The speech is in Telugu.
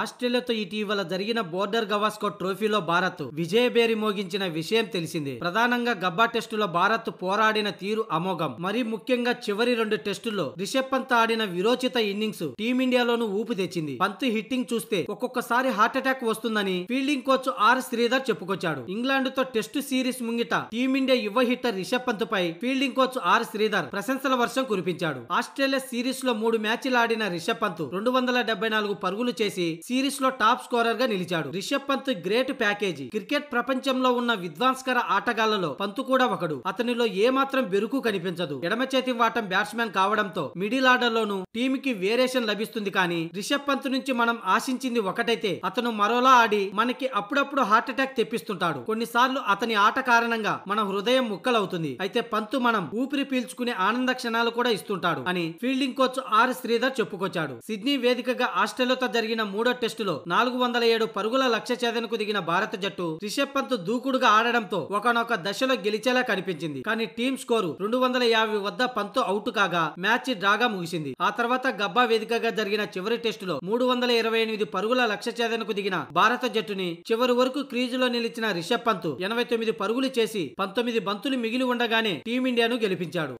ఆస్ట్రేలియాతో ఇటీవల జరిగిన బోర్డర్ గవాస్కో ట్రోఫీలో భారత్ విజయబేరి మోగించిన విషయం తెలిసింది ప్రధానంగా గబ్బా టెస్టులో భారత్ పోరాడిన తీరు అమోఘం మరి ముఖ్యంగా చివరి రెండు టెస్టుల్లో రిషబ్ పంత్ ఆడిన విరోచిత ఇన్నింగ్స్ టీమిండియాలోనూ ఊపు తెచ్చింది పంత్ హిట్టింగ్ చూస్తే ఒక్కొక్కసారి అటాక్ వస్తుందని ఫీల్డింగ్ కోచ్ ఆర్ శ్రీధర్ చెప్పుకొచ్చాడు ఇంగ్లాండ్ తో టెస్టు సిరీస్ ముంగిట టీమిండియా యువ హిట్టర్ రిషబ్ పంత్ పై ఫీల్డింగ్ కోచ్ ఆర్ శ్రీధర్ ప్రశంసల వర్షం కురిపించాడు ఆస్ట్రేలియా సిరీస్ లో మూడు మ్యాచ్లు ఆడిన రిషబ్ పంత్ రెండు వందల నాలుగు పరుగులు చేసి సిరీస్ లో టాప్ స్కోరర్ గా నిలిచాడు Rishabh Pant great package cricket ప్రపంచంలో ఉన్న విధ్వంస్కర ఆటగాళ్లలో పంతు కూడా ఒకడు అతనిలో ఏమాత్రం బెరుకు కనిపించదు ఎడమ చేతి వాటం బ్యాట్స్మెన్ కావడంతో మిడిల్ ఆర్డర్ లోను టీమ్ కి వేరియేషన్ లభిస్తుంది కానీ రిషబ్ పంత్ నుంచి మనం ఆశించింది ఒకటైతే అతను మరోలా ఆడి మనకి అప్పుడప్పుడు హార్ట్ అటాక్ తెప్పిస్తుంటాడు కొన్నిసార్లు అతని ఆట కారణంగా మన హృదయం ముక్కలవుతుంది అయితే పంతు మనం ఊపిరి పీల్చుకునే ఆనంద క్షణాలు కూడా ఇస్తుంటాడు అని ఫీల్డింగ్ కోచ్ ఆర్ శ్రీధర్ చెప్పుకొచ్చాడు సిడ్నీ వేదికగా ఆస్ట్రేలియాతో జరిగిన మూడో మూడో టెస్టులో నాలుగు వందల ఏడు పరుగుల లక్ష్య ఛేదనకు దిగిన భారత జట్టు రిషబ్ పంత్ దూకుడుగా ఆడడంతో ఒకనొక దశలో గెలిచేలా కనిపించింది కానీ టీం స్కోరు రెండు వందల యాభై వద్ద పంత్ అవుట్ కాగా మ్యాచ్ డ్రాగా ముగిసింది ఆ తర్వాత గబ్బా వేదికగా జరిగిన చివరి టెస్టులో మూడు వందల ఇరవై ఎనిమిది పరుగుల లక్ష్య ఛేదనకు దిగిన భారత జట్టుని చివరి వరకు క్రీజులో నిలిచిన రిషబ్ పంత్ ఎనభై తొమ్మిది పరుగులు చేసి పంతొమ్మిది బంతులు మిగిలి ఉండగానే టీమిండియాను గెలిపించాడు